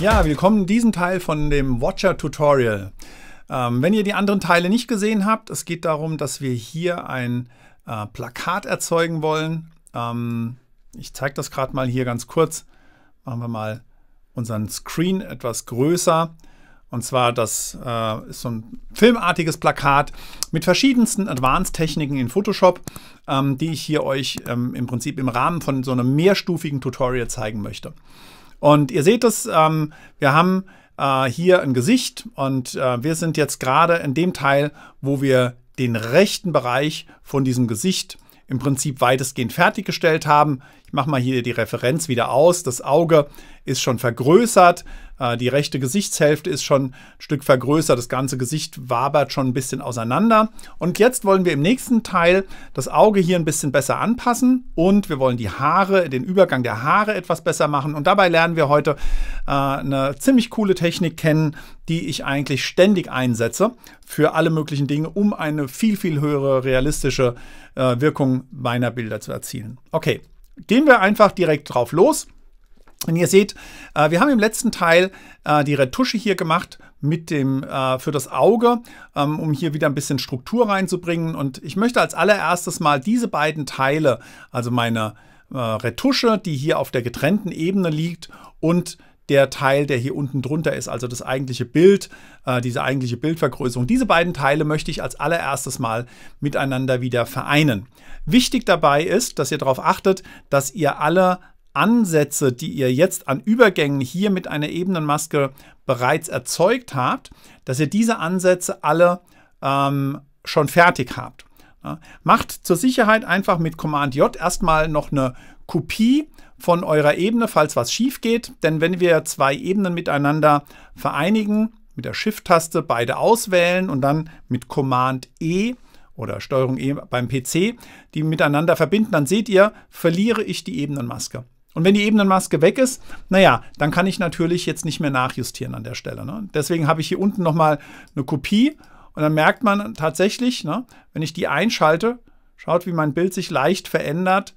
Ja, willkommen in diesem Teil von dem Watcher Tutorial. Ähm, wenn ihr die anderen Teile nicht gesehen habt, es geht darum, dass wir hier ein äh, Plakat erzeugen wollen. Ähm, ich zeige das gerade mal hier ganz kurz. Machen wir mal unseren Screen etwas größer. Und zwar das äh, ist so ein filmartiges Plakat mit verschiedensten Advanced-Techniken in Photoshop, ähm, die ich hier euch ähm, im Prinzip im Rahmen von so einem mehrstufigen Tutorial zeigen möchte. Und ihr seht es, ähm, wir haben äh, hier ein Gesicht und äh, wir sind jetzt gerade in dem Teil, wo wir den rechten Bereich von diesem Gesicht im Prinzip weitestgehend fertiggestellt haben. Ich mache mal hier die Referenz wieder aus. Das Auge ist schon vergrößert, äh, die rechte Gesichtshälfte ist schon ein Stück vergrößert, das ganze Gesicht wabert schon ein bisschen auseinander. Und jetzt wollen wir im nächsten Teil das Auge hier ein bisschen besser anpassen und wir wollen die Haare, den Übergang der Haare etwas besser machen. Und dabei lernen wir heute äh, eine ziemlich coole Technik kennen, die ich eigentlich ständig einsetze für alle möglichen Dinge, um eine viel, viel höhere realistische äh, Wirkung meiner Bilder zu erzielen. Okay, gehen wir einfach direkt drauf los. Und ihr seht, äh, wir haben im letzten Teil äh, die Retusche hier gemacht mit dem äh, für das Auge, ähm, um hier wieder ein bisschen Struktur reinzubringen. Und ich möchte als allererstes mal diese beiden Teile, also meine Retusche, die hier auf der getrennten Ebene liegt und die, der Teil, der hier unten drunter ist, also das eigentliche Bild, äh, diese eigentliche Bildvergrößerung. Diese beiden Teile möchte ich als allererstes mal miteinander wieder vereinen. Wichtig dabei ist, dass ihr darauf achtet, dass ihr alle Ansätze, die ihr jetzt an Übergängen hier mit einer Ebenenmaske bereits erzeugt habt, dass ihr diese Ansätze alle ähm, schon fertig habt. Ja. Macht zur Sicherheit einfach mit Command J erstmal noch eine Kopie von eurer Ebene, falls was schief geht. Denn wenn wir zwei Ebenen miteinander vereinigen, mit der Shift-Taste beide auswählen und dann mit Command E oder Steuerung E beim PC die miteinander verbinden, dann seht ihr, verliere ich die Ebenenmaske. Und wenn die Ebenenmaske weg ist, naja, dann kann ich natürlich jetzt nicht mehr nachjustieren an der Stelle. Ne? Deswegen habe ich hier unten nochmal eine Kopie und dann merkt man tatsächlich, ne, wenn ich die einschalte, schaut, wie mein Bild sich leicht verändert,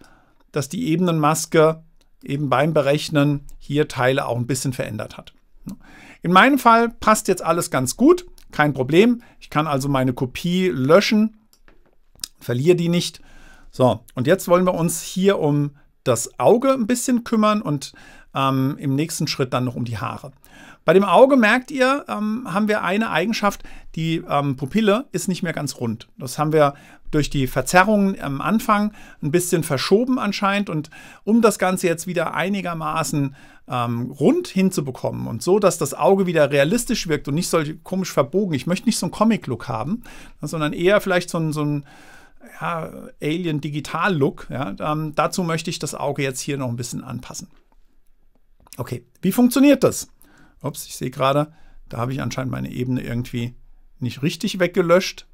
dass die Ebenenmaske eben beim Berechnen hier Teile auch ein bisschen verändert hat. In meinem Fall passt jetzt alles ganz gut, kein Problem. Ich kann also meine Kopie löschen, verliere die nicht. So, und jetzt wollen wir uns hier um das Auge ein bisschen kümmern und ähm, im nächsten Schritt dann noch um die Haare. Bei dem Auge merkt ihr, ähm, haben wir eine Eigenschaft, die ähm, Pupille ist nicht mehr ganz rund. Das haben wir durch die Verzerrungen am Anfang ein bisschen verschoben anscheinend. Und um das Ganze jetzt wieder einigermaßen ähm, rund hinzubekommen und so, dass das Auge wieder realistisch wirkt und nicht solche komisch verbogen. Ich möchte nicht so einen Comic-Look haben, sondern eher vielleicht so ein, so ein ja, Alien-Digital-Look. Ja? Ähm, dazu möchte ich das Auge jetzt hier noch ein bisschen anpassen. Okay, wie funktioniert das? Ups, ich sehe gerade, da habe ich anscheinend meine Ebene irgendwie nicht richtig weggelöscht.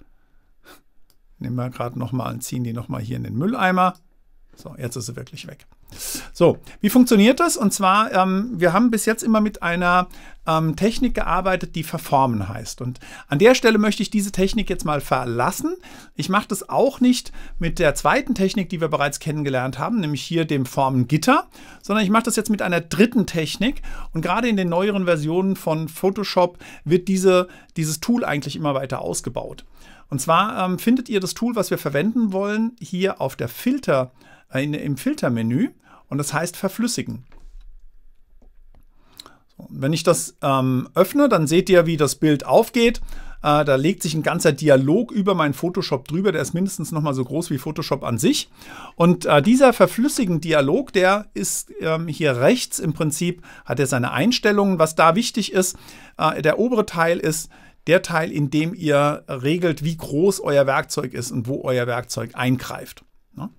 Nehmen wir gerade nochmal und ziehen die nochmal hier in den Mülleimer. So, jetzt ist sie wirklich weg. So, wie funktioniert das? Und zwar, ähm, wir haben bis jetzt immer mit einer ähm, Technik gearbeitet, die verformen heißt. Und an der Stelle möchte ich diese Technik jetzt mal verlassen. Ich mache das auch nicht mit der zweiten Technik, die wir bereits kennengelernt haben, nämlich hier dem Formengitter, sondern ich mache das jetzt mit einer dritten Technik. Und gerade in den neueren Versionen von Photoshop wird diese, dieses Tool eigentlich immer weiter ausgebaut. Und zwar ähm, findet ihr das Tool, was wir verwenden wollen, hier auf der Filter- in, im Filtermenü und das heißt verflüssigen. So, wenn ich das ähm, öffne, dann seht ihr, wie das Bild aufgeht. Äh, da legt sich ein ganzer Dialog über mein Photoshop drüber. Der ist mindestens nochmal so groß wie Photoshop an sich. Und äh, dieser verflüssigen Dialog, der ist ähm, hier rechts im Prinzip, hat er seine Einstellungen. Was da wichtig ist, äh, der obere Teil ist der Teil, in dem ihr regelt, wie groß euer Werkzeug ist und wo euer Werkzeug eingreift. Ne?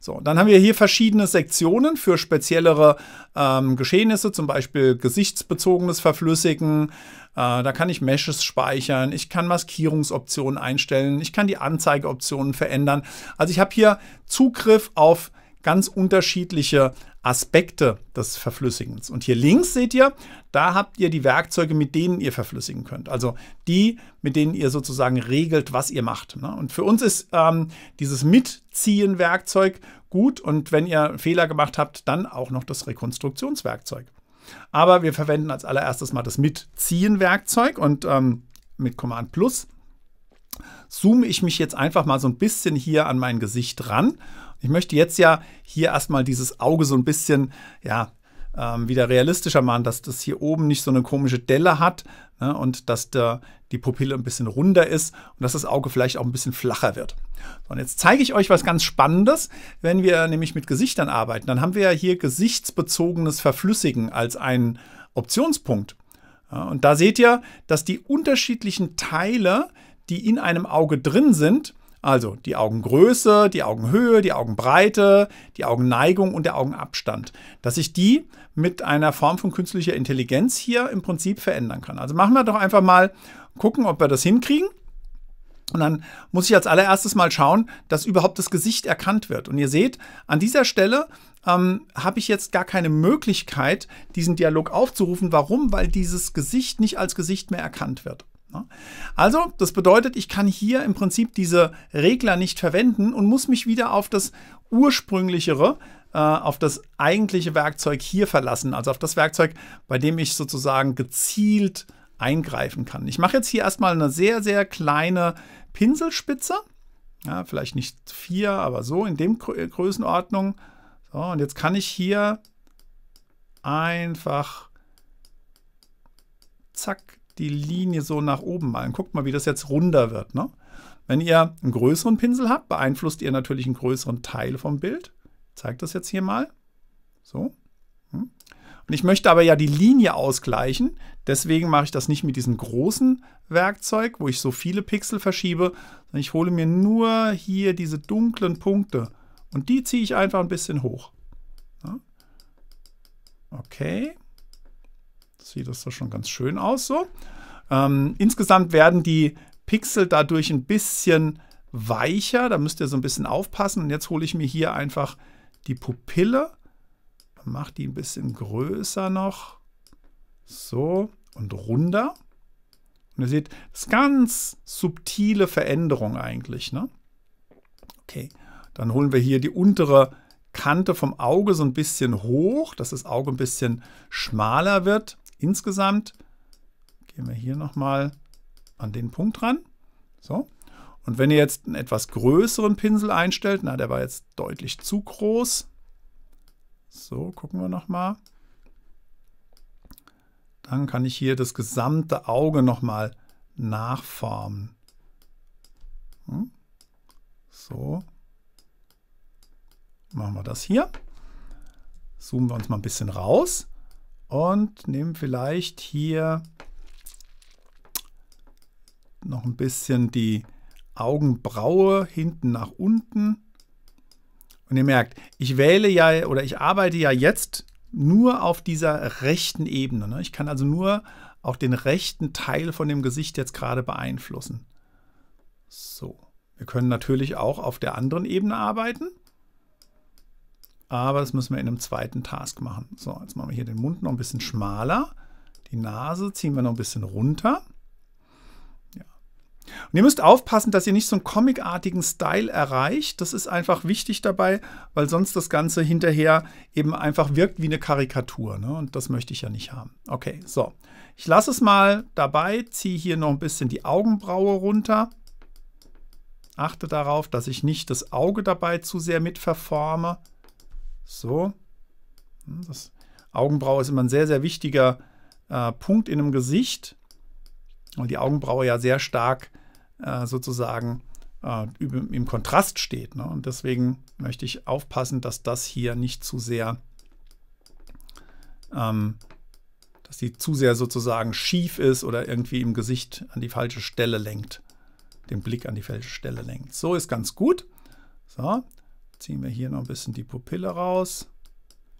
So, dann haben wir hier verschiedene Sektionen für speziellere ähm, Geschehnisse, zum Beispiel gesichtsbezogenes Verflüssigen. Äh, da kann ich Meshes speichern, ich kann Maskierungsoptionen einstellen, ich kann die Anzeigeoptionen verändern. Also ich habe hier Zugriff auf ganz unterschiedliche Aspekte des Verflüssigens. Und hier links seht ihr, da habt ihr die Werkzeuge, mit denen ihr verflüssigen könnt. Also die, mit denen ihr sozusagen regelt, was ihr macht. Ne? Und für uns ist ähm, dieses Mitziehen-Werkzeug gut und wenn ihr Fehler gemacht habt, dann auch noch das Rekonstruktionswerkzeug. Aber wir verwenden als allererstes mal das Mitziehen-Werkzeug und ähm, mit Command Plus zoome ich mich jetzt einfach mal so ein bisschen hier an mein Gesicht ran ich möchte jetzt ja hier erstmal dieses Auge so ein bisschen, ja, ähm, wieder realistischer machen, dass das hier oben nicht so eine komische Delle hat ne, und dass der, die Pupille ein bisschen runder ist und dass das Auge vielleicht auch ein bisschen flacher wird. So, und jetzt zeige ich euch was ganz Spannendes, wenn wir nämlich mit Gesichtern arbeiten. Dann haben wir ja hier gesichtsbezogenes Verflüssigen als einen Optionspunkt. Ja, und da seht ihr, dass die unterschiedlichen Teile, die in einem Auge drin sind, also die Augengröße, die Augenhöhe, die Augenbreite, die Augenneigung und der Augenabstand. Dass ich die mit einer Form von künstlicher Intelligenz hier im Prinzip verändern kann. Also machen wir doch einfach mal gucken, ob wir das hinkriegen. Und dann muss ich als allererstes mal schauen, dass überhaupt das Gesicht erkannt wird. Und ihr seht, an dieser Stelle ähm, habe ich jetzt gar keine Möglichkeit, diesen Dialog aufzurufen. Warum? Weil dieses Gesicht nicht als Gesicht mehr erkannt wird. Ne? Also, das bedeutet, ich kann hier im Prinzip diese Regler nicht verwenden und muss mich wieder auf das ursprünglichere, äh, auf das eigentliche Werkzeug hier verlassen, also auf das Werkzeug, bei dem ich sozusagen gezielt eingreifen kann. Ich mache jetzt hier erstmal eine sehr, sehr kleine Pinselspitze. Ja, vielleicht nicht vier, aber so in dem Größenordnung. So, und jetzt kann ich hier einfach zack, die Linie so nach oben malen. Guckt mal, wie das jetzt runder wird. Ne? Wenn ihr einen größeren Pinsel habt, beeinflusst ihr natürlich einen größeren Teil vom Bild. Ich zeige das jetzt hier mal. So. Hm. Und ich möchte aber ja die Linie ausgleichen. Deswegen mache ich das nicht mit diesem großen Werkzeug, wo ich so viele Pixel verschiebe, sondern ich hole mir nur hier diese dunklen Punkte. Und die ziehe ich einfach ein bisschen hoch. Okay sieht das doch schon ganz schön aus so. Ähm, insgesamt werden die Pixel dadurch ein bisschen weicher. Da müsst ihr so ein bisschen aufpassen. Und jetzt hole ich mir hier einfach die Pupille. Mache die ein bisschen größer noch. So und runder. Und ihr seht, das ist ganz subtile Veränderung eigentlich. Ne? Okay, dann holen wir hier die untere Kante vom Auge so ein bisschen hoch, dass das Auge ein bisschen schmaler wird insgesamt gehen wir hier nochmal an den Punkt ran. So. Und wenn ihr jetzt einen etwas größeren Pinsel einstellt, na, der war jetzt deutlich zu groß. So, gucken wir nochmal. Dann kann ich hier das gesamte Auge nochmal nachformen. Hm. So. Machen wir das hier. Zoomen wir uns mal ein bisschen raus und nehmen vielleicht hier noch ein bisschen die Augenbraue hinten nach unten. Und ihr merkt, ich wähle ja oder ich arbeite ja jetzt nur auf dieser rechten Ebene. Ne? Ich kann also nur auch den rechten Teil von dem Gesicht jetzt gerade beeinflussen. So, wir können natürlich auch auf der anderen Ebene arbeiten aber das müssen wir in einem zweiten Task machen. So, jetzt machen wir hier den Mund noch ein bisschen schmaler, die Nase ziehen wir noch ein bisschen runter. Ja. Und ihr müsst aufpassen, dass ihr nicht so einen comicartigen Style erreicht. Das ist einfach wichtig dabei, weil sonst das Ganze hinterher eben einfach wirkt wie eine Karikatur. Ne? Und das möchte ich ja nicht haben. Okay, so. Ich lasse es mal dabei, ziehe hier noch ein bisschen die Augenbraue runter. Achte darauf, dass ich nicht das Auge dabei zu sehr mitverforme. So. Hm, das Augenbraue ist immer ein sehr, sehr wichtiger äh, Punkt in einem Gesicht, weil die Augenbraue ja sehr stark äh, sozusagen äh, im Kontrast steht. Ne? Und deswegen möchte ich aufpassen, dass das hier nicht zu sehr, ähm, dass die zu sehr sozusagen schief ist oder irgendwie im Gesicht an die falsche Stelle lenkt, den Blick an die falsche Stelle lenkt. So ist ganz gut. So, Ziehen wir hier noch ein bisschen die Pupille raus.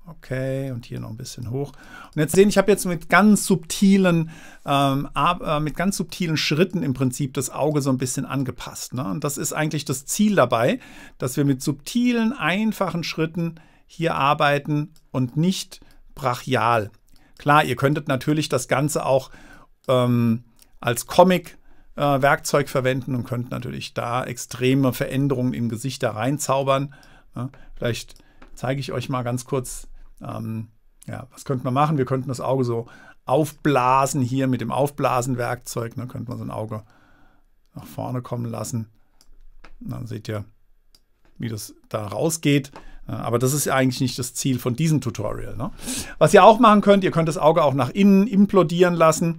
Okay, und hier noch ein bisschen hoch. Und jetzt sehen, ich habe jetzt mit ganz subtilen, ähm, äh, mit ganz subtilen Schritten im Prinzip das Auge so ein bisschen angepasst. Ne? Und das ist eigentlich das Ziel dabei, dass wir mit subtilen, einfachen Schritten hier arbeiten und nicht brachial. Klar, ihr könntet natürlich das Ganze auch ähm, als Comic äh, Werkzeug verwenden und könnt natürlich da extreme Veränderungen im Gesicht da reinzaubern. Ja, vielleicht zeige ich euch mal ganz kurz, ähm, ja, was könnten wir machen? Wir könnten das Auge so aufblasen hier mit dem Aufblasenwerkzeug. Ne, könnte man so ein Auge nach vorne kommen lassen. Und dann seht ihr, wie das da rausgeht. Aber das ist ja eigentlich nicht das Ziel von diesem Tutorial. Ne? Was ihr auch machen könnt, ihr könnt das Auge auch nach innen implodieren lassen.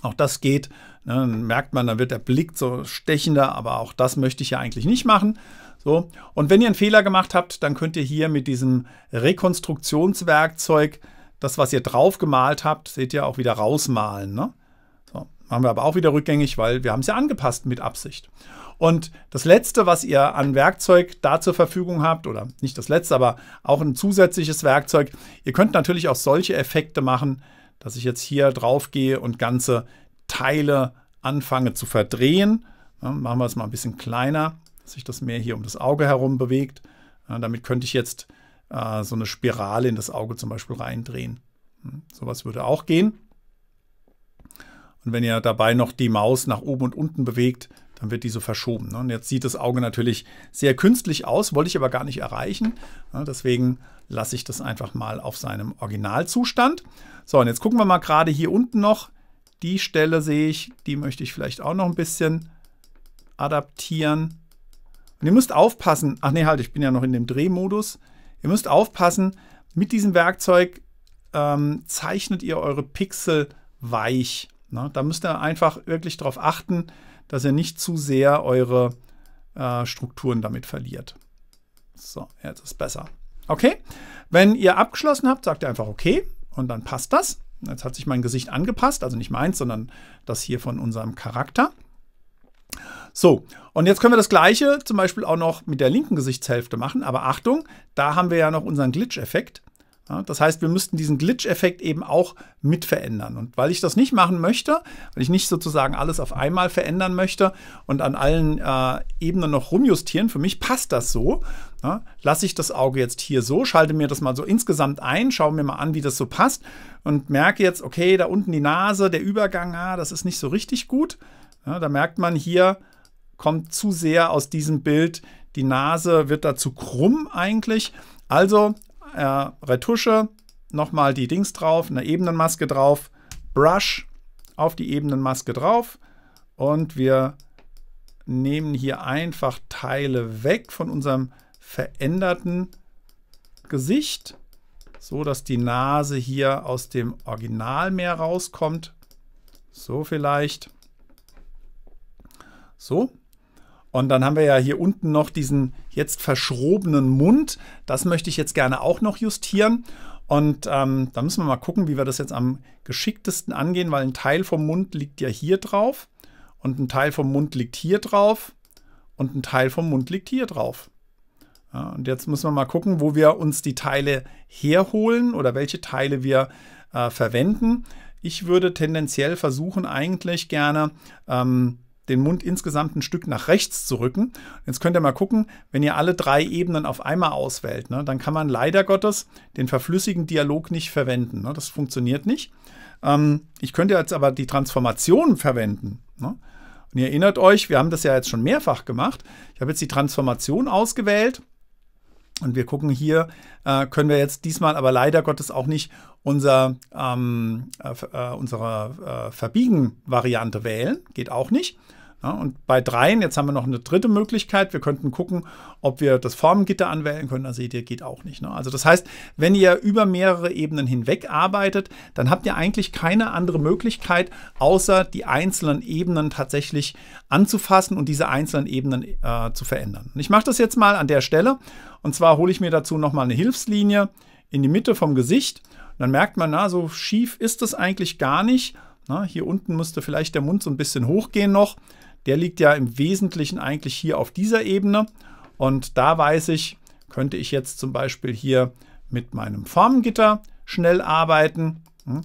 Auch das geht. Ne? Dann merkt man, dann wird der Blick so stechender, aber auch das möchte ich ja eigentlich nicht machen. So, und wenn ihr einen Fehler gemacht habt, dann könnt ihr hier mit diesem Rekonstruktionswerkzeug das, was ihr drauf gemalt habt, seht ihr auch wieder rausmalen. Ne? So, machen wir aber auch wieder rückgängig, weil wir haben es ja angepasst mit Absicht. Und das Letzte, was ihr an Werkzeug da zur Verfügung habt, oder nicht das Letzte, aber auch ein zusätzliches Werkzeug, ihr könnt natürlich auch solche Effekte machen, dass ich jetzt hier drauf gehe und ganze Teile anfange zu verdrehen. Ne? Machen wir es mal ein bisschen kleiner sich das mehr hier um das Auge herum bewegt. Äh, damit könnte ich jetzt äh, so eine Spirale in das Auge zum Beispiel reindrehen. Hm, sowas würde auch gehen. Und wenn ihr dabei noch die Maus nach oben und unten bewegt, dann wird die so verschoben. Ne? Und jetzt sieht das Auge natürlich sehr künstlich aus, wollte ich aber gar nicht erreichen. Ne? Deswegen lasse ich das einfach mal auf seinem Originalzustand. So, und jetzt gucken wir mal gerade hier unten noch. Die Stelle sehe ich, die möchte ich vielleicht auch noch ein bisschen adaptieren. Und ihr müsst aufpassen, ach nee, halt, ich bin ja noch in dem Drehmodus. Ihr müsst aufpassen, mit diesem Werkzeug ähm, zeichnet ihr eure Pixel weich. Ne? Da müsst ihr einfach wirklich darauf achten, dass ihr nicht zu sehr eure äh, Strukturen damit verliert. So, jetzt ist besser. Okay, wenn ihr abgeschlossen habt, sagt ihr einfach okay und dann passt das. Jetzt hat sich mein Gesicht angepasst, also nicht meins, sondern das hier von unserem Charakter. So, und jetzt können wir das gleiche zum Beispiel auch noch mit der linken Gesichtshälfte machen. Aber Achtung, da haben wir ja noch unseren Glitch-Effekt. Ja, das heißt, wir müssten diesen Glitch-Effekt eben auch mit verändern. Und weil ich das nicht machen möchte, weil ich nicht sozusagen alles auf einmal verändern möchte und an allen äh, Ebenen noch rumjustieren, für mich passt das so, ja, lasse ich das Auge jetzt hier so, schalte mir das mal so insgesamt ein, schaue mir mal an, wie das so passt und merke jetzt, okay, da unten die Nase, der Übergang, ah, das ist nicht so richtig gut. Ja, da merkt man hier, kommt zu sehr aus diesem Bild. Die Nase wird dazu krumm eigentlich. Also äh, Retusche, nochmal die Dings drauf, eine Ebenenmaske drauf, Brush auf die Ebenenmaske drauf und wir nehmen hier einfach Teile weg von unserem veränderten Gesicht, so dass die Nase hier aus dem Original mehr rauskommt. So vielleicht. So. Und dann haben wir ja hier unten noch diesen jetzt verschrobenen Mund. Das möchte ich jetzt gerne auch noch justieren. Und ähm, da müssen wir mal gucken, wie wir das jetzt am geschicktesten angehen, weil ein Teil vom Mund liegt ja hier drauf und ein Teil vom Mund liegt hier drauf und ein Teil vom Mund liegt hier drauf. Ja, und jetzt müssen wir mal gucken, wo wir uns die Teile herholen oder welche Teile wir äh, verwenden. Ich würde tendenziell versuchen, eigentlich gerne ähm, den Mund insgesamt ein Stück nach rechts zu rücken. Jetzt könnt ihr mal gucken, wenn ihr alle drei Ebenen auf einmal auswählt, ne, dann kann man leider Gottes den verflüssigen Dialog nicht verwenden. Ne, das funktioniert nicht. Ähm, ich könnte jetzt aber die Transformation verwenden. Ne? Und ihr erinnert euch, wir haben das ja jetzt schon mehrfach gemacht. Ich habe jetzt die Transformation ausgewählt und wir gucken hier, äh, können wir jetzt diesmal aber leider Gottes auch nicht unser, ähm, äh, äh unsere äh, Verbiegen-Variante wählen. Geht auch nicht. Ja, und bei dreien, jetzt haben wir noch eine dritte Möglichkeit. Wir könnten gucken, ob wir das Formgitter anwählen können. Da seht ihr, geht auch nicht. Ne? Also das heißt, wenn ihr über mehrere Ebenen hinweg arbeitet, dann habt ihr eigentlich keine andere Möglichkeit, außer die einzelnen Ebenen tatsächlich anzufassen und diese einzelnen Ebenen äh, zu verändern. Und ich mache das jetzt mal an der Stelle. Und zwar hole ich mir dazu nochmal eine Hilfslinie in die Mitte vom Gesicht. Und dann merkt man, na, so schief ist das eigentlich gar nicht. Na, hier unten müsste vielleicht der Mund so ein bisschen hochgehen noch der liegt ja im Wesentlichen eigentlich hier auf dieser Ebene. Und da weiß ich, könnte ich jetzt zum Beispiel hier mit meinem Formgitter schnell arbeiten. Hm.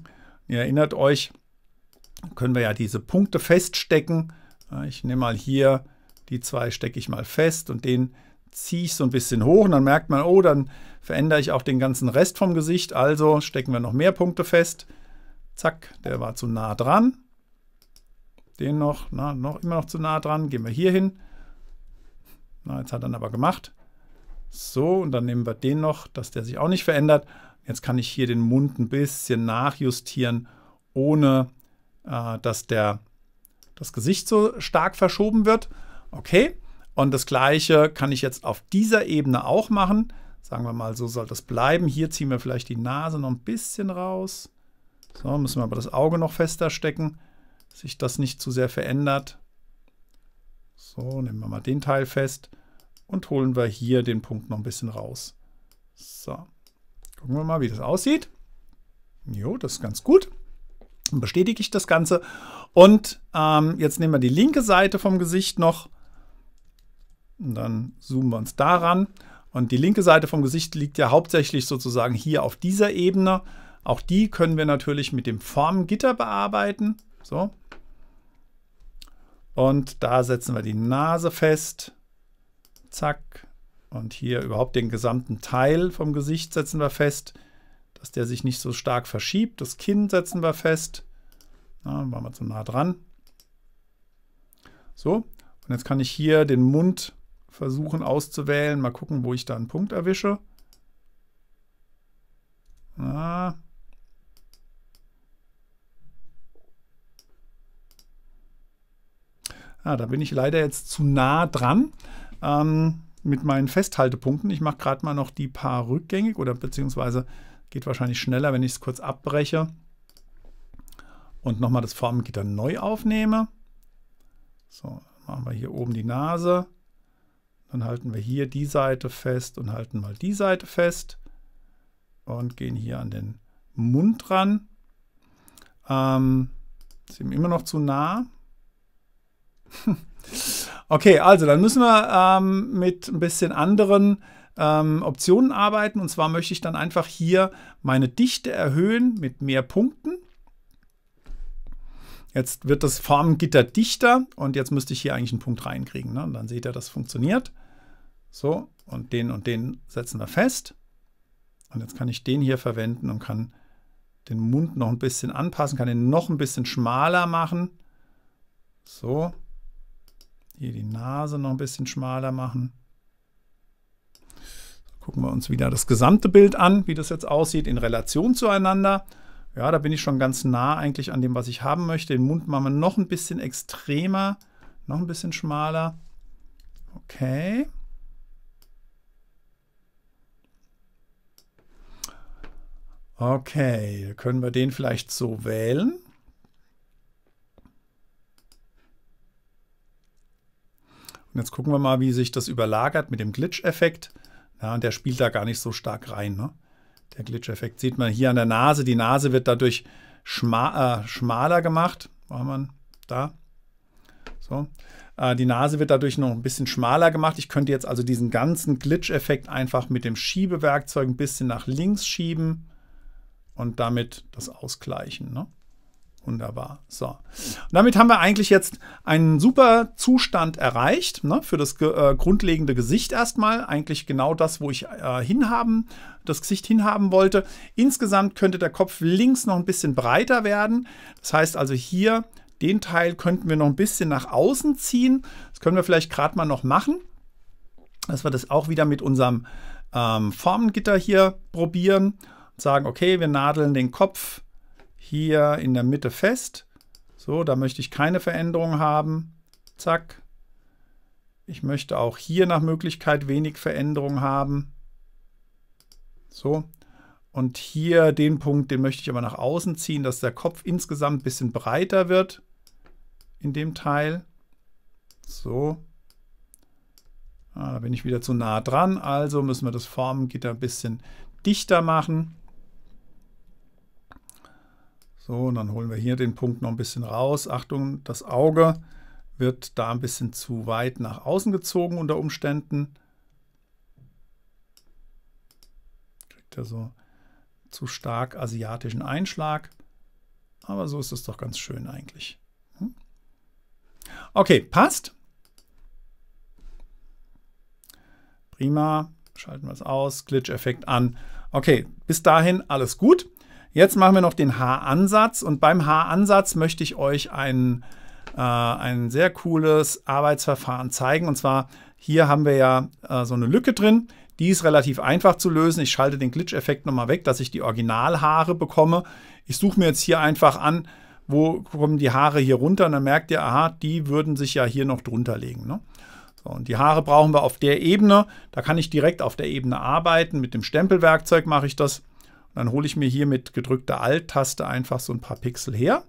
Ihr erinnert euch, können wir ja diese Punkte feststecken. Ich nehme mal hier, die zwei stecke ich mal fest und den ziehe ich so ein bisschen hoch. Und dann merkt man, oh, dann verändere ich auch den ganzen Rest vom Gesicht. Also stecken wir noch mehr Punkte fest. Zack, der war zu nah dran den noch, na, noch immer noch zu nah dran, gehen wir hier hin. Na, jetzt hat er dann aber gemacht. So, und dann nehmen wir den noch, dass der sich auch nicht verändert. Jetzt kann ich hier den Mund ein bisschen nachjustieren, ohne äh, dass der, das Gesicht so stark verschoben wird. Okay, und das gleiche kann ich jetzt auf dieser Ebene auch machen. Sagen wir mal, so soll das bleiben. Hier ziehen wir vielleicht die Nase noch ein bisschen raus. So, müssen wir aber das Auge noch fester stecken sich das nicht zu sehr verändert. So, nehmen wir mal den Teil fest und holen wir hier den Punkt noch ein bisschen raus. So, gucken wir mal, wie das aussieht. Jo, das ist ganz gut. Dann bestätige ich das Ganze. Und ähm, jetzt nehmen wir die linke Seite vom Gesicht noch. Und dann zoomen wir uns daran. Und die linke Seite vom Gesicht liegt ja hauptsächlich sozusagen hier auf dieser Ebene. Auch die können wir natürlich mit dem Formgitter bearbeiten. So. Und da setzen wir die Nase fest. Zack. Und hier überhaupt den gesamten Teil vom Gesicht setzen wir fest, dass der sich nicht so stark verschiebt. Das Kinn setzen wir fest. Na, waren wir zu nah dran. So. Und jetzt kann ich hier den Mund versuchen auszuwählen. Mal gucken, wo ich da einen Punkt erwische. Na, Ja, ah, da bin ich leider jetzt zu nah dran. Ähm, mit meinen Festhaltepunkten. Ich mache gerade mal noch die paar rückgängig oder beziehungsweise geht wahrscheinlich schneller, wenn ich es kurz abbreche und nochmal das Formengitter neu aufnehme. So, machen wir hier oben die Nase. Dann halten wir hier die Seite fest und halten mal die Seite fest und gehen hier an den Mund ran. Ähm, ist ihm immer noch zu nah. Okay, also dann müssen wir ähm, mit ein bisschen anderen ähm, Optionen arbeiten. Und zwar möchte ich dann einfach hier meine Dichte erhöhen mit mehr Punkten. Jetzt wird das Formgitter dichter und jetzt müsste ich hier eigentlich einen Punkt reinkriegen. Ne? Und dann seht ihr, das funktioniert. So, und den und den setzen wir fest. Und jetzt kann ich den hier verwenden und kann den Mund noch ein bisschen anpassen, kann den noch ein bisschen schmaler machen. So. Hier die Nase noch ein bisschen schmaler machen. Gucken wir uns wieder das gesamte Bild an, wie das jetzt aussieht in Relation zueinander. Ja, da bin ich schon ganz nah eigentlich an dem, was ich haben möchte. Den Mund machen wir noch ein bisschen extremer, noch ein bisschen schmaler. Okay. Okay, können wir den vielleicht so wählen? Und jetzt gucken wir mal, wie sich das überlagert mit dem Glitch-Effekt. Ja, der spielt da gar nicht so stark rein. Ne? Der Glitch-Effekt sieht man hier an der Nase. Die Nase wird dadurch schma äh, schmaler gemacht. Machen wir da. So. Äh, die Nase wird dadurch noch ein bisschen schmaler gemacht. Ich könnte jetzt also diesen ganzen Glitch-Effekt einfach mit dem Schiebewerkzeug ein bisschen nach links schieben und damit das ausgleichen. Ne? Wunderbar. So. Und damit haben wir eigentlich jetzt einen super Zustand erreicht ne, für das äh, grundlegende Gesicht erstmal. Eigentlich genau das, wo ich äh, hinhaben, das Gesicht hinhaben wollte. Insgesamt könnte der Kopf links noch ein bisschen breiter werden. Das heißt also hier, den Teil könnten wir noch ein bisschen nach außen ziehen. Das können wir vielleicht gerade mal noch machen, dass wir das auch wieder mit unserem ähm, Formengitter hier probieren und sagen, okay, wir nadeln den Kopf hier in der Mitte fest. So, da möchte ich keine Veränderung haben. Zack. Ich möchte auch hier nach Möglichkeit wenig Veränderung haben. So. Und hier den Punkt, den möchte ich aber nach außen ziehen, dass der Kopf insgesamt ein bisschen breiter wird in dem Teil. So. Ah, da bin ich wieder zu nah dran, also müssen wir das Formgitter ein bisschen dichter machen. So, und dann holen wir hier den Punkt noch ein bisschen raus. Achtung, das Auge wird da ein bisschen zu weit nach außen gezogen unter Umständen. Kriegt er so zu stark asiatischen Einschlag. Aber so ist es doch ganz schön eigentlich. Hm? Okay, passt. Prima. Schalten wir es aus. Glitch-Effekt an. Okay, bis dahin alles gut. Jetzt machen wir noch den Haaransatz und beim Haaransatz möchte ich euch ein, äh, ein sehr cooles Arbeitsverfahren zeigen. Und zwar hier haben wir ja äh, so eine Lücke drin. Die ist relativ einfach zu lösen. Ich schalte den Glitch-Effekt nochmal weg, dass ich die Originalhaare bekomme. Ich suche mir jetzt hier einfach an, wo kommen die Haare hier runter. Und dann merkt ihr, aha, die würden sich ja hier noch drunter legen. Ne? So, und die Haare brauchen wir auf der Ebene. Da kann ich direkt auf der Ebene arbeiten. Mit dem Stempelwerkzeug mache ich das. Dann hole ich mir hier mit gedrückter Alt-Taste einfach so ein paar Pixel her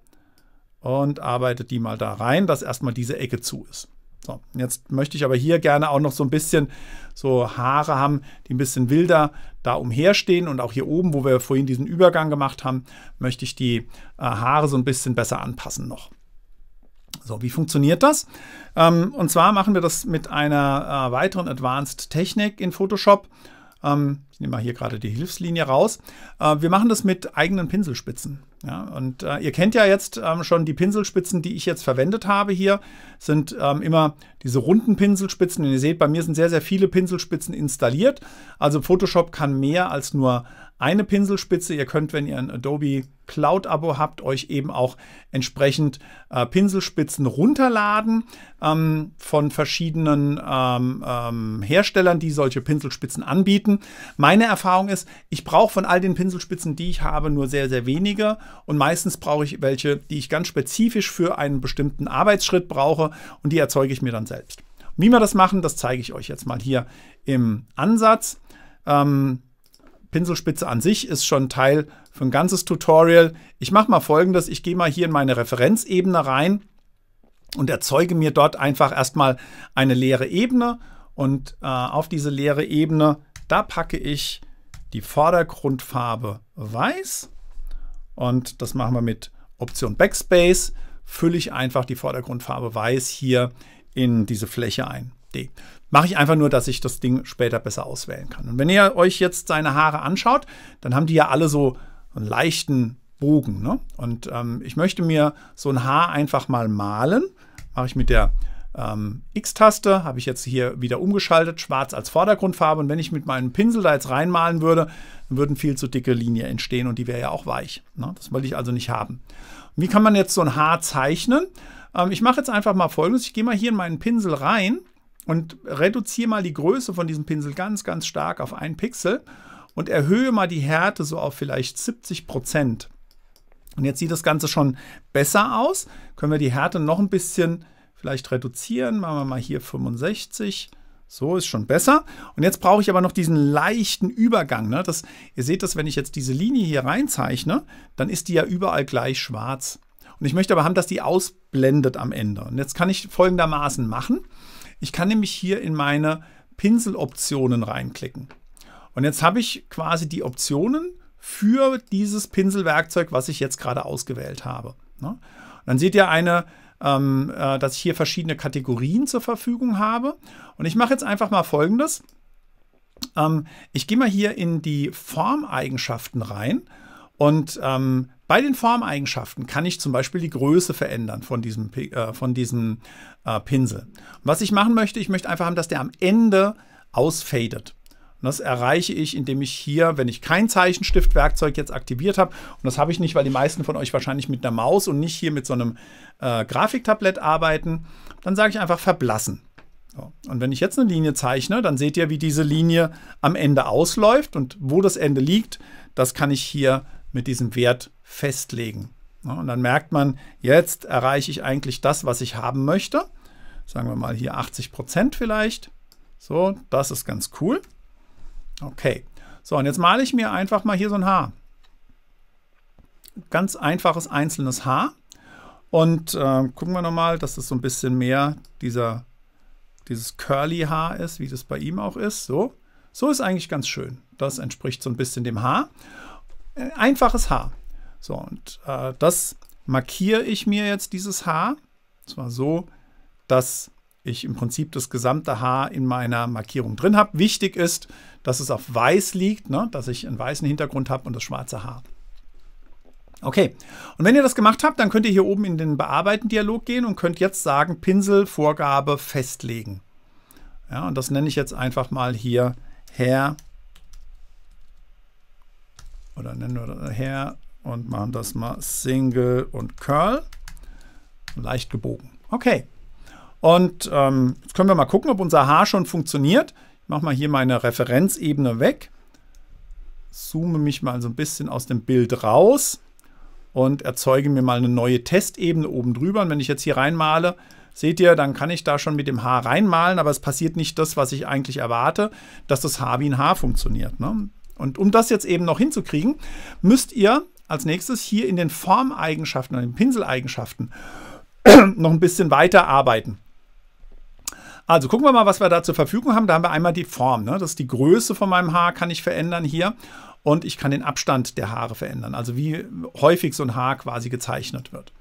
und arbeite die mal da rein, dass erstmal diese Ecke zu ist. So, jetzt möchte ich aber hier gerne auch noch so ein bisschen so Haare haben, die ein bisschen wilder da umherstehen. Und auch hier oben, wo wir vorhin diesen Übergang gemacht haben, möchte ich die äh, Haare so ein bisschen besser anpassen noch. So, wie funktioniert das? Ähm, und zwar machen wir das mit einer äh, weiteren Advanced Technik in Photoshop. Ähm, ich nehme mal hier gerade die Hilfslinie raus. Äh, wir machen das mit eigenen Pinselspitzen. Ja, und äh, ihr kennt ja jetzt ähm, schon die Pinselspitzen, die ich jetzt verwendet habe hier, sind ähm, immer diese runden Pinselspitzen. Und ihr seht, bei mir sind sehr, sehr viele Pinselspitzen installiert. Also Photoshop kann mehr als nur eine Pinselspitze. Ihr könnt, wenn ihr ein Adobe Cloud-Abo habt, euch eben auch entsprechend äh, Pinselspitzen runterladen ähm, von verschiedenen ähm, ähm, Herstellern, die solche Pinselspitzen anbieten. Meine Erfahrung ist, ich brauche von all den Pinselspitzen, die ich habe, nur sehr, sehr wenige und meistens brauche ich welche, die ich ganz spezifisch für einen bestimmten Arbeitsschritt brauche und die erzeuge ich mir dann selbst. Wie wir das machen, das zeige ich euch jetzt mal hier im Ansatz. Ähm, Pinselspitze an sich ist schon Teil für ein ganzes Tutorial. Ich mache mal folgendes, ich gehe mal hier in meine Referenzebene rein und erzeuge mir dort einfach erstmal eine leere Ebene und äh, auf diese leere Ebene, da packe ich die Vordergrundfarbe weiß und das machen wir mit Option Backspace, fülle ich einfach die Vordergrundfarbe weiß hier in diese Fläche ein. Nee. Mache ich einfach nur, dass ich das Ding später besser auswählen kann. Und wenn ihr euch jetzt seine Haare anschaut, dann haben die ja alle so einen leichten Bogen. Ne? Und ähm, ich möchte mir so ein Haar einfach mal malen. Mache ich mit der ähm, X-Taste, habe ich jetzt hier wieder umgeschaltet, schwarz als Vordergrundfarbe. Und wenn ich mit meinem Pinsel da jetzt reinmalen würde, dann würden viel zu dicke Linien entstehen und die wäre ja auch weich. Ne? Das wollte ich also nicht haben. Und wie kann man jetzt so ein Haar zeichnen? Ähm, ich mache jetzt einfach mal folgendes. Ich gehe mal hier in meinen Pinsel rein und reduziere mal die Größe von diesem Pinsel ganz, ganz stark auf einen Pixel und erhöhe mal die Härte so auf vielleicht 70 Prozent. Und jetzt sieht das Ganze schon besser aus. Können wir die Härte noch ein bisschen vielleicht reduzieren. Machen wir mal hier 65. So ist schon besser. Und jetzt brauche ich aber noch diesen leichten Übergang. Ne? Das, ihr seht das, wenn ich jetzt diese Linie hier reinzeichne, dann ist die ja überall gleich schwarz. Und ich möchte aber haben, dass die ausblendet am Ende. Und jetzt kann ich folgendermaßen machen. Ich kann nämlich hier in meine Pinseloptionen reinklicken. Und jetzt habe ich quasi die Optionen für dieses Pinselwerkzeug, was ich jetzt gerade ausgewählt habe. Ne? Dann seht ihr eine, ähm, äh, dass ich hier verschiedene Kategorien zur Verfügung habe. Und ich mache jetzt einfach mal Folgendes. Ähm, ich gehe mal hier in die Formeigenschaften rein und ähm, bei den Formeigenschaften kann ich zum Beispiel die Größe verändern von diesem, äh, von diesem äh, Pinsel. Und was ich machen möchte, ich möchte einfach haben, dass der am Ende ausfadet. Und das erreiche ich, indem ich hier, wenn ich kein Zeichenstiftwerkzeug jetzt aktiviert habe, und das habe ich nicht, weil die meisten von euch wahrscheinlich mit einer Maus und nicht hier mit so einem äh, Grafiktablett arbeiten, dann sage ich einfach verblassen. So. Und wenn ich jetzt eine Linie zeichne, dann seht ihr, wie diese Linie am Ende ausläuft und wo das Ende liegt, das kann ich hier mit diesem Wert festlegen. Und dann merkt man, jetzt erreiche ich eigentlich das, was ich haben möchte. Sagen wir mal hier 80 Prozent vielleicht. So, das ist ganz cool. Okay. So, und jetzt male ich mir einfach mal hier so ein Haar. Ganz einfaches einzelnes Haar. Und äh, gucken wir nochmal, dass das so ein bisschen mehr dieser, dieses curly Haar ist, wie das bei ihm auch ist. So, so ist eigentlich ganz schön. Das entspricht so ein bisschen dem Haar. Äh, einfaches Haar. So, und äh, das markiere ich mir jetzt, dieses Haar. Und zwar so, dass ich im Prinzip das gesamte Haar in meiner Markierung drin habe. Wichtig ist, dass es auf weiß liegt, ne? dass ich einen weißen Hintergrund habe und das schwarze Haar. Okay, und wenn ihr das gemacht habt, dann könnt ihr hier oben in den Bearbeiten-Dialog gehen und könnt jetzt sagen, Pinselvorgabe festlegen. Ja, und das nenne ich jetzt einfach mal hier Hair oder nennen wir das her und machen das mal Single und Curl. Leicht gebogen. Okay. Und ähm, jetzt können wir mal gucken, ob unser Haar schon funktioniert. Ich mache mal hier meine Referenzebene weg. Zoome mich mal so ein bisschen aus dem Bild raus und erzeuge mir mal eine neue Testebene oben drüber. Und wenn ich jetzt hier reinmale, seht ihr, dann kann ich da schon mit dem Haar reinmalen, aber es passiert nicht das, was ich eigentlich erwarte, dass das Haar wie ein Haar funktioniert. Ne? Und um das jetzt eben noch hinzukriegen, müsst ihr als nächstes hier in den Formeigenschaften und den Pinseleigenschaften noch ein bisschen weiter arbeiten. Also gucken wir mal, was wir da zur Verfügung haben. Da haben wir einmal die Form. Ne? Das ist die Größe von meinem Haar, kann ich verändern hier. Und ich kann den Abstand der Haare verändern, also wie häufig so ein Haar quasi gezeichnet wird.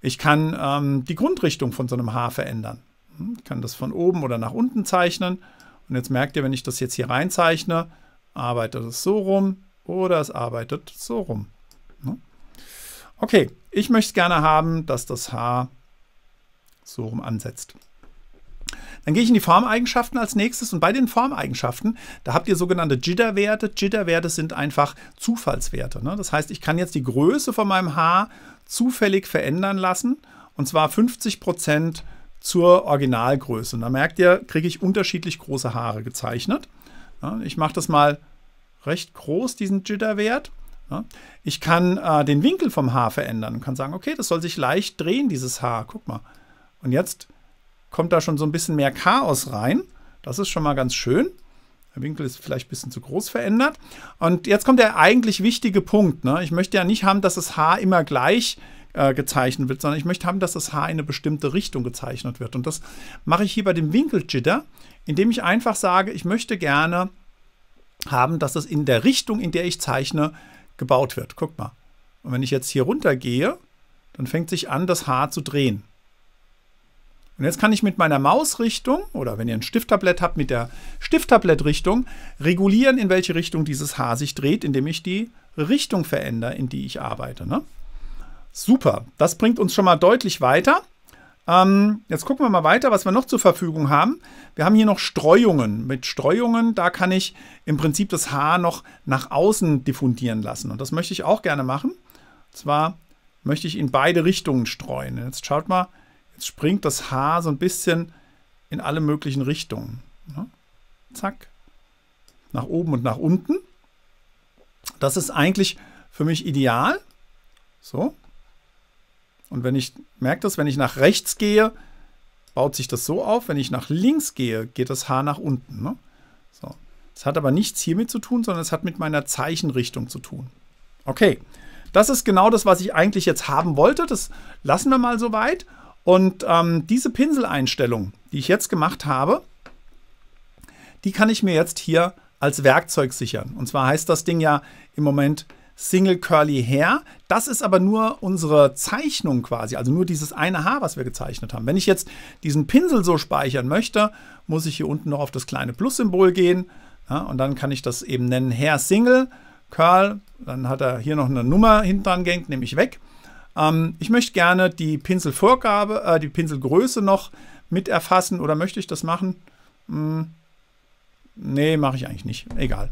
Ich kann ähm, die Grundrichtung von so einem Haar verändern. Ich hm, kann das von oben oder nach unten zeichnen. Und jetzt merkt ihr, wenn ich das jetzt hier reinzeichne, arbeitet es so rum oder es arbeitet so rum. Ne? Okay, ich möchte gerne haben, dass das H so rum ansetzt. Dann gehe ich in die Formeigenschaften als nächstes und bei den Formeigenschaften, da habt ihr sogenannte Jitter-Werte. Jitter-Werte sind einfach Zufallswerte. Ne? Das heißt, ich kann jetzt die Größe von meinem Haar zufällig verändern lassen und zwar 50 zur Originalgröße. Und da merkt ihr, kriege ich unterschiedlich große Haare gezeichnet ich mache das mal recht groß, diesen Jitter-Wert. ich kann äh, den Winkel vom Haar verändern und kann sagen, okay, das soll sich leicht drehen, dieses Haar. Guck mal. Und jetzt kommt da schon so ein bisschen mehr Chaos rein. Das ist schon mal ganz schön. Der Winkel ist vielleicht ein bisschen zu groß verändert. Und jetzt kommt der eigentlich wichtige Punkt. Ne? Ich möchte ja nicht haben, dass das Haar immer gleich äh, gezeichnet wird, sondern ich möchte haben, dass das Haar in eine bestimmte Richtung gezeichnet wird. Und das mache ich hier bei dem Winkeljitter, indem ich einfach sage, ich möchte gerne haben, dass es in der Richtung, in der ich zeichne, gebaut wird. Guck mal. Und wenn ich jetzt hier runter gehe, dann fängt sich an, das Haar zu drehen. Und jetzt kann ich mit meiner Mausrichtung oder wenn ihr ein Stifttablett habt, mit der stifttablett regulieren, in welche Richtung dieses Haar sich dreht, indem ich die Richtung verändere, in die ich arbeite. Ne? Super, das bringt uns schon mal deutlich weiter. Ähm, jetzt gucken wir mal weiter, was wir noch zur Verfügung haben. Wir haben hier noch Streuungen. Mit Streuungen, da kann ich im Prinzip das Haar noch nach außen diffundieren lassen. Und das möchte ich auch gerne machen. Und zwar möchte ich in beide Richtungen streuen. Jetzt schaut mal, jetzt springt das Haar so ein bisschen in alle möglichen Richtungen. Ja, zack. Nach oben und nach unten. Das ist eigentlich für mich ideal. So. Und wenn ich, merkt das, wenn ich nach rechts gehe, baut sich das so auf. Wenn ich nach links gehe, geht das Haar nach unten. Ne? So. Das hat aber nichts hiermit zu tun, sondern es hat mit meiner Zeichenrichtung zu tun. Okay, das ist genau das, was ich eigentlich jetzt haben wollte. Das lassen wir mal so weit. Und ähm, diese Pinseleinstellung, die ich jetzt gemacht habe, die kann ich mir jetzt hier als Werkzeug sichern. Und zwar heißt das Ding ja im Moment Single Curly Hair. Das ist aber nur unsere Zeichnung quasi, also nur dieses eine Haar, was wir gezeichnet haben. Wenn ich jetzt diesen Pinsel so speichern möchte, muss ich hier unten noch auf das kleine Plus-Symbol gehen ja, und dann kann ich das eben nennen Hair Single Curl. Dann hat er hier noch eine Nummer hinten dran gehängt, nehme ich weg. Ähm, ich möchte gerne die Pinselvorgabe, äh, die Pinselgröße noch mit erfassen oder möchte ich das machen? Hm. Nee, mache ich eigentlich nicht. Egal.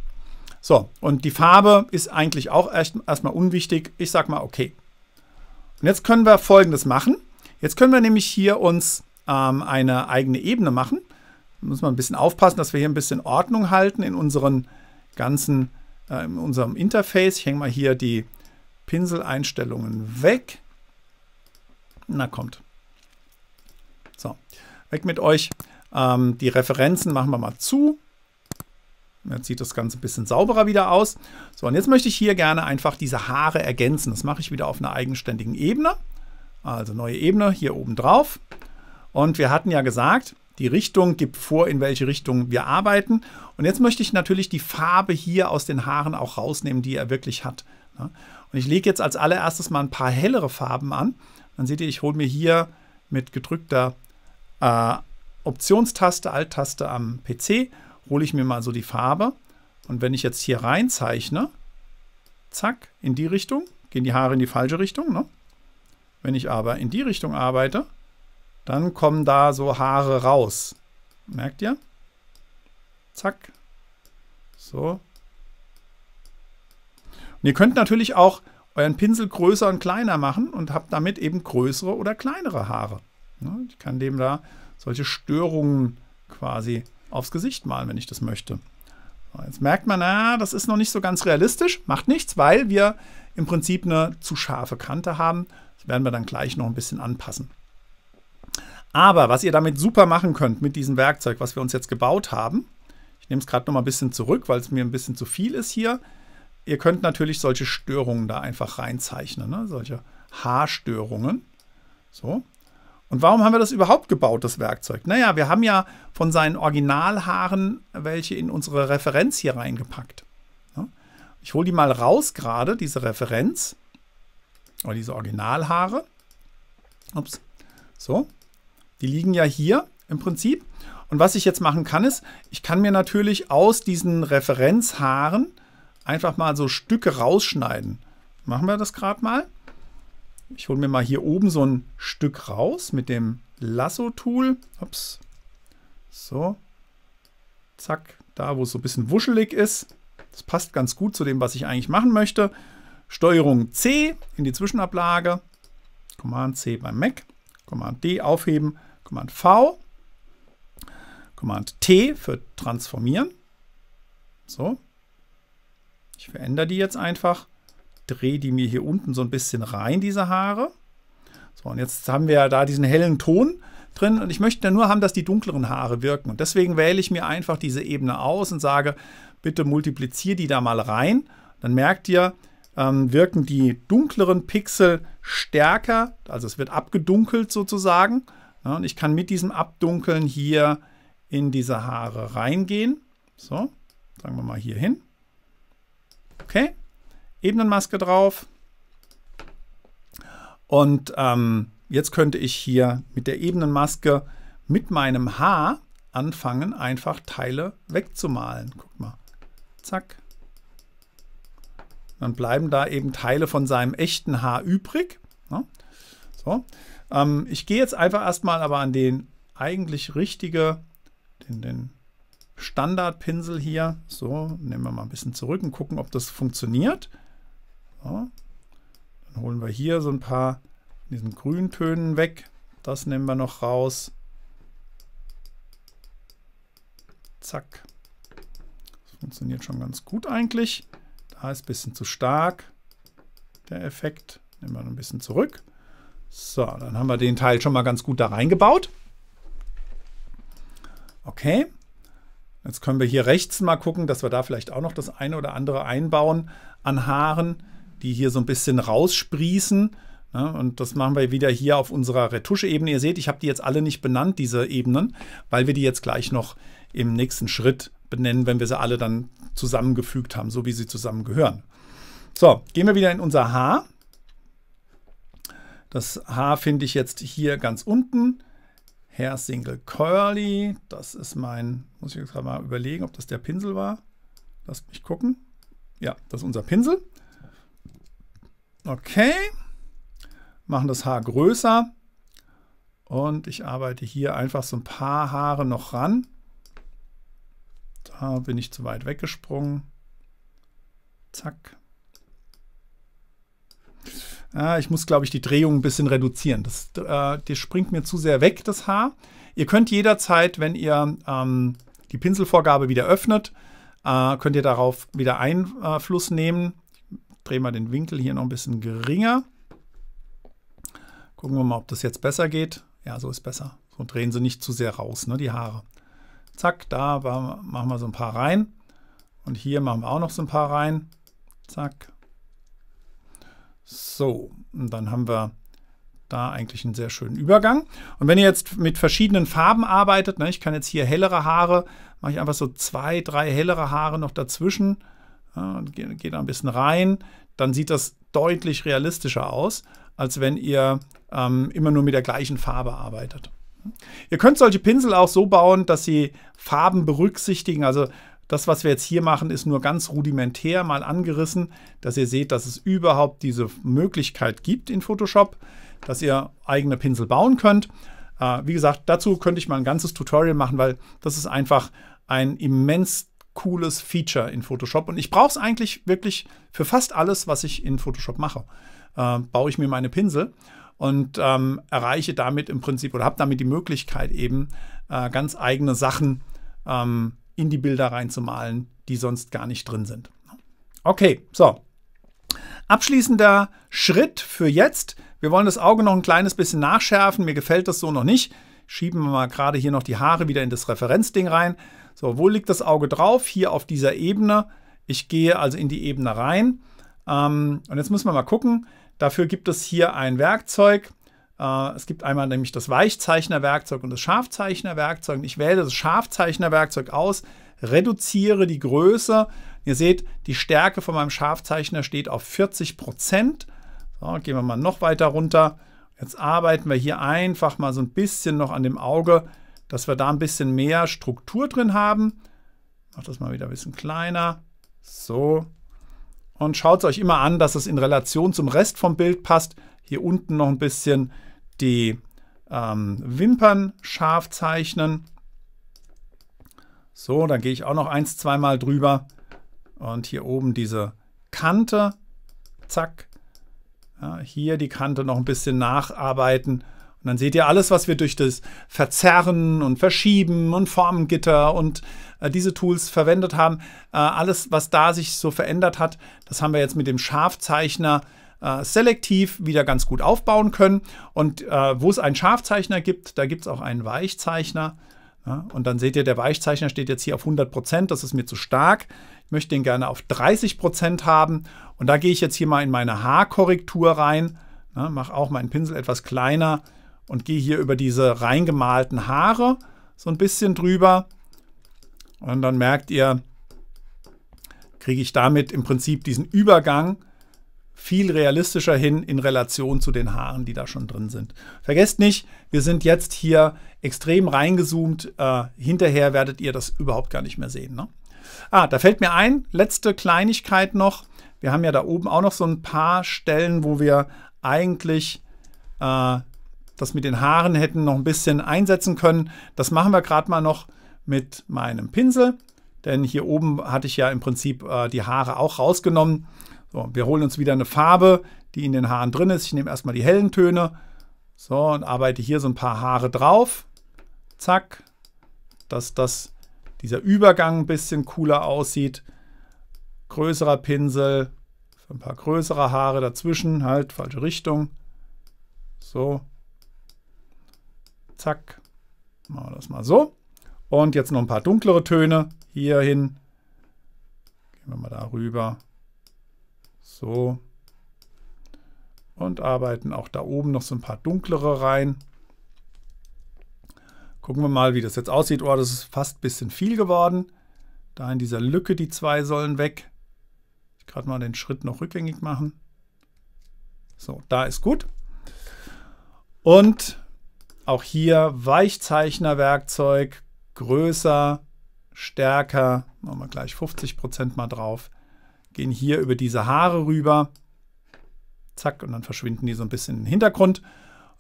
So, und die Farbe ist eigentlich auch erstmal unwichtig. Ich sage mal okay. Und jetzt können wir folgendes machen. Jetzt können wir nämlich hier uns ähm, eine eigene Ebene machen. Da muss man ein bisschen aufpassen, dass wir hier ein bisschen Ordnung halten in unseren ganzen, äh, in unserem Interface. Ich hänge mal hier die Pinseleinstellungen weg. Na kommt. So, weg mit euch. Ähm, die Referenzen machen wir mal zu. Jetzt sieht das Ganze ein bisschen sauberer wieder aus. So, und jetzt möchte ich hier gerne einfach diese Haare ergänzen. Das mache ich wieder auf einer eigenständigen Ebene. Also neue Ebene hier oben drauf. Und wir hatten ja gesagt, die Richtung gibt vor, in welche Richtung wir arbeiten. Und jetzt möchte ich natürlich die Farbe hier aus den Haaren auch rausnehmen, die er wirklich hat. Und ich lege jetzt als allererstes mal ein paar hellere Farben an. Dann seht ihr, ich hole mir hier mit gedrückter äh, Optionstaste, Alt-Taste am PC hole ich mir mal so die Farbe. Und wenn ich jetzt hier rein zeichne, zack, in die Richtung, gehen die Haare in die falsche Richtung. Ne? Wenn ich aber in die Richtung arbeite, dann kommen da so Haare raus. Merkt ihr? Zack. So. Und ihr könnt natürlich auch euren Pinsel größer und kleiner machen und habt damit eben größere oder kleinere Haare. Ne? Ich kann dem da solche Störungen quasi aufs Gesicht malen, wenn ich das möchte. Jetzt merkt man, na, ah, das ist noch nicht so ganz realistisch, macht nichts, weil wir im Prinzip eine zu scharfe Kante haben. Das werden wir dann gleich noch ein bisschen anpassen. Aber was ihr damit super machen könnt mit diesem Werkzeug, was wir uns jetzt gebaut haben, ich nehme es gerade noch mal ein bisschen zurück, weil es mir ein bisschen zu viel ist hier. Ihr könnt natürlich solche Störungen da einfach reinzeichnen, ne? solche Haarstörungen. So, und warum haben wir das überhaupt gebaut, das Werkzeug? Naja, wir haben ja von seinen Originalhaaren welche in unsere Referenz hier reingepackt. Ich hole die mal raus gerade, diese Referenz. Oder diese Originalhaare. Ups. So. Die liegen ja hier im Prinzip. Und was ich jetzt machen kann, ist, ich kann mir natürlich aus diesen Referenzhaaren einfach mal so Stücke rausschneiden. Machen wir das gerade mal. Ich hole mir mal hier oben so ein Stück raus mit dem Lasso-Tool. Ups. So. Zack. Da, wo es so ein bisschen wuschelig ist. Das passt ganz gut zu dem, was ich eigentlich machen möchte. Steuerung C in die Zwischenablage. Command C beim Mac. Command D aufheben. Command V. Command T für transformieren. So. Ich verändere die jetzt einfach drehe die mir hier unten so ein bisschen rein, diese Haare. So, und jetzt haben wir ja da diesen hellen Ton drin und ich möchte ja nur haben, dass die dunkleren Haare wirken. Und deswegen wähle ich mir einfach diese Ebene aus und sage, bitte multipliziere die da mal rein. Dann merkt ihr, ähm, wirken die dunkleren Pixel stärker, also es wird abgedunkelt sozusagen. Ja, und ich kann mit diesem Abdunkeln hier in diese Haare reingehen. So, sagen wir mal hier hin. Okay, Ebenenmaske drauf. Und ähm, jetzt könnte ich hier mit der Ebenenmaske mit meinem Haar anfangen, einfach Teile wegzumalen. Guck mal. Zack. Dann bleiben da eben Teile von seinem echten Haar übrig. Ne? So. Ähm, ich gehe jetzt einfach erstmal aber an den eigentlich richtige, den, den Standardpinsel hier. So, nehmen wir mal ein bisschen zurück und gucken, ob das funktioniert. Ja. Dann holen wir hier so ein paar in diesen Grüntönen weg. Das nehmen wir noch raus. Zack. Das funktioniert schon ganz gut eigentlich. Da ist ein bisschen zu stark der Effekt. Nehmen wir ein bisschen zurück. So, dann haben wir den Teil schon mal ganz gut da reingebaut. Okay. Jetzt können wir hier rechts mal gucken, dass wir da vielleicht auch noch das eine oder andere einbauen an Haaren die hier so ein bisschen raussprießen. Ja, ne? und das machen wir wieder hier auf unserer Retusche-Ebene. Ihr seht, ich habe die jetzt alle nicht benannt, diese Ebenen, weil wir die jetzt gleich noch im nächsten Schritt benennen, wenn wir sie alle dann zusammengefügt haben, so wie sie zusammengehören. So, gehen wir wieder in unser Haar. Das Haar finde ich jetzt hier ganz unten. Hair Single Curly, das ist mein, muss ich jetzt mal überlegen, ob das der Pinsel war. Lasst mich gucken. Ja, das ist unser Pinsel. Okay, machen das Haar größer und ich arbeite hier einfach so ein paar Haare noch ran. Da bin ich zu weit weggesprungen. Zack. Ah, ich muss, glaube ich, die Drehung ein bisschen reduzieren. Das, äh, das springt mir zu sehr weg, das Haar. Ihr könnt jederzeit, wenn ihr ähm, die Pinselvorgabe wieder öffnet, äh, könnt ihr darauf wieder Einfluss nehmen drehen wir den Winkel hier noch ein bisschen geringer. Gucken wir mal, ob das jetzt besser geht. Ja, so ist besser. So drehen sie nicht zu sehr raus, ne, die Haare. Zack, da machen wir so ein paar rein. Und hier machen wir auch noch so ein paar rein. Zack. So, und dann haben wir da eigentlich einen sehr schönen Übergang. Und wenn ihr jetzt mit verschiedenen Farben arbeitet, ne, ich kann jetzt hier hellere Haare, mache ich einfach so zwei, drei hellere Haare noch dazwischen und geht da ein bisschen rein, dann sieht das deutlich realistischer aus, als wenn ihr ähm, immer nur mit der gleichen Farbe arbeitet. Ihr könnt solche Pinsel auch so bauen, dass sie Farben berücksichtigen. Also das, was wir jetzt hier machen, ist nur ganz rudimentär mal angerissen, dass ihr seht, dass es überhaupt diese Möglichkeit gibt in Photoshop, dass ihr eigene Pinsel bauen könnt. Äh, wie gesagt, dazu könnte ich mal ein ganzes Tutorial machen, weil das ist einfach ein immens cooles Feature in Photoshop. Und ich brauche es eigentlich wirklich für fast alles, was ich in Photoshop mache. Äh, baue ich mir meine Pinsel und ähm, erreiche damit im Prinzip oder habe damit die Möglichkeit eben äh, ganz eigene Sachen ähm, in die Bilder reinzumalen, die sonst gar nicht drin sind. Okay, so. Abschließender Schritt für jetzt. Wir wollen das Auge noch ein kleines bisschen nachschärfen. Mir gefällt das so noch nicht. Schieben wir mal gerade hier noch die Haare wieder in das Referenzding rein. So, wo liegt das Auge drauf? Hier auf dieser Ebene. Ich gehe also in die Ebene rein. Ähm, und jetzt müssen wir mal gucken. Dafür gibt es hier ein Werkzeug. Äh, es gibt einmal nämlich das Weichzeichnerwerkzeug und das Scharfzeichnerwerkzeug. Ich wähle das Scharfzeichnerwerkzeug aus, reduziere die Größe. Ihr seht, die Stärke von meinem Scharfzeichner steht auf 40 Prozent. So, gehen wir mal noch weiter runter. Jetzt arbeiten wir hier einfach mal so ein bisschen noch an dem Auge dass wir da ein bisschen mehr Struktur drin haben. Ich mach das mal wieder ein bisschen kleiner. So. Und schaut es euch immer an, dass es in Relation zum Rest vom Bild passt. Hier unten noch ein bisschen die ähm, Wimpern scharf zeichnen. So, dann gehe ich auch noch eins, zweimal drüber. Und hier oben diese Kante. Zack. Ja, hier die Kante noch ein bisschen nacharbeiten. Und dann seht ihr alles, was wir durch das Verzerren und Verschieben und Formengitter und äh, diese Tools verwendet haben, äh, alles, was da sich so verändert hat, das haben wir jetzt mit dem Scharfzeichner äh, selektiv wieder ganz gut aufbauen können. Und äh, wo es einen Scharfzeichner gibt, da gibt es auch einen Weichzeichner. Ja, und dann seht ihr, der Weichzeichner steht jetzt hier auf 100%, Prozent. das ist mir zu stark. Ich möchte den gerne auf 30% Prozent haben. Und da gehe ich jetzt hier mal in meine Haarkorrektur rein, ja, mache auch meinen Pinsel etwas kleiner, und gehe hier über diese reingemalten Haare so ein bisschen drüber. Und dann merkt ihr, kriege ich damit im Prinzip diesen Übergang viel realistischer hin in Relation zu den Haaren, die da schon drin sind. Vergesst nicht, wir sind jetzt hier extrem reingezoomt. Äh, hinterher werdet ihr das überhaupt gar nicht mehr sehen. Ne? Ah, da fällt mir ein, letzte Kleinigkeit noch. Wir haben ja da oben auch noch so ein paar Stellen, wo wir eigentlich äh, das mit den Haaren hätten noch ein bisschen einsetzen können. Das machen wir gerade mal noch mit meinem Pinsel, denn hier oben hatte ich ja im Prinzip äh, die Haare auch rausgenommen. So, wir holen uns wieder eine Farbe, die in den Haaren drin ist. Ich nehme erstmal die hellen Töne so und arbeite hier so ein paar Haare drauf. Zack, dass das, dieser Übergang ein bisschen cooler aussieht. Größerer Pinsel, ein paar größere Haare dazwischen, halt falsche Richtung. So, Zack. Machen wir das mal so. Und jetzt noch ein paar dunklere Töne hier hin. Gehen wir mal da rüber. So. Und arbeiten auch da oben noch so ein paar dunklere rein. Gucken wir mal, wie das jetzt aussieht. Oh, das ist fast ein bisschen viel geworden. Da in dieser Lücke, die zwei sollen weg. Ich gerade mal den Schritt noch rückgängig machen. So, da ist gut. Und auch hier Weichzeichnerwerkzeug, größer, stärker, machen wir gleich 50% mal drauf, gehen hier über diese Haare rüber, zack, und dann verschwinden die so ein bisschen im Hintergrund.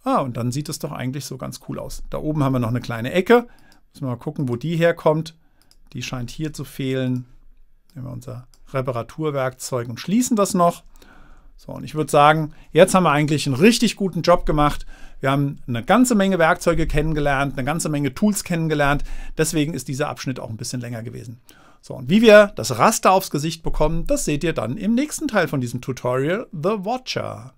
Ah, und dann sieht es doch eigentlich so ganz cool aus. Da oben haben wir noch eine kleine Ecke, müssen wir mal gucken, wo die herkommt. Die scheint hier zu fehlen. Nehmen wir unser Reparaturwerkzeug und schließen das noch. So, und ich würde sagen, jetzt haben wir eigentlich einen richtig guten Job gemacht. Wir haben eine ganze Menge Werkzeuge kennengelernt, eine ganze Menge Tools kennengelernt. Deswegen ist dieser Abschnitt auch ein bisschen länger gewesen. So, und wie wir das Raster aufs Gesicht bekommen, das seht ihr dann im nächsten Teil von diesem Tutorial, The Watcher.